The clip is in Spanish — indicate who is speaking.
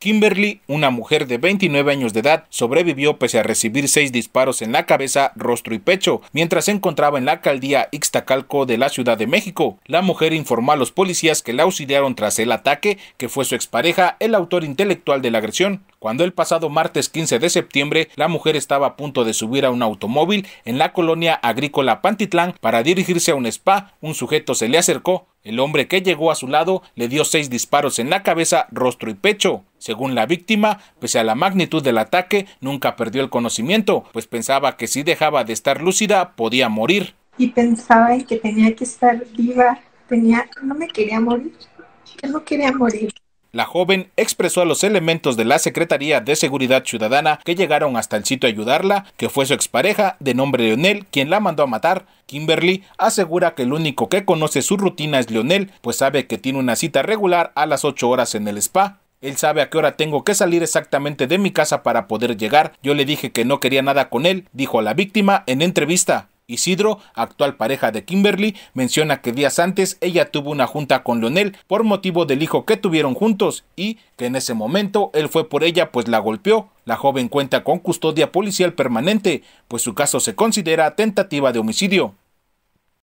Speaker 1: Kimberly, una mujer de 29 años de edad, sobrevivió pese a recibir seis disparos en la cabeza, rostro y pecho, mientras se encontraba en la alcaldía Ixtacalco de la Ciudad de México. La mujer informó a los policías que la auxiliaron tras el ataque, que fue su expareja, el autor intelectual de la agresión. Cuando el pasado martes 15 de septiembre, la mujer estaba a punto de subir a un automóvil en la colonia agrícola Pantitlán para dirigirse a un spa, un sujeto se le acercó, el hombre que llegó a su lado le dio seis disparos en la cabeza, rostro y pecho. Según la víctima, pese a la magnitud del ataque, nunca perdió el conocimiento, pues pensaba que si dejaba de estar lúcida podía morir.
Speaker 2: Y pensaba en que tenía que estar viva, tenía, no me quería morir, que no quería morir.
Speaker 1: La joven expresó a los elementos de la Secretaría de Seguridad Ciudadana que llegaron hasta el sitio a ayudarla que fue su expareja de nombre Leonel quien la mandó a matar. Kimberly asegura que el único que conoce su rutina es Leonel, pues sabe que tiene una cita regular a las 8 horas en el spa. Él sabe a qué hora tengo que salir exactamente de mi casa para poder llegar. Yo le dije que no quería nada con él, dijo a la víctima en entrevista. Isidro, actual pareja de Kimberly, menciona que días antes ella tuvo una junta con Lionel por motivo del hijo que tuvieron juntos y que en ese momento él fue por ella pues la golpeó. La joven cuenta con custodia policial permanente, pues su caso se considera tentativa de homicidio.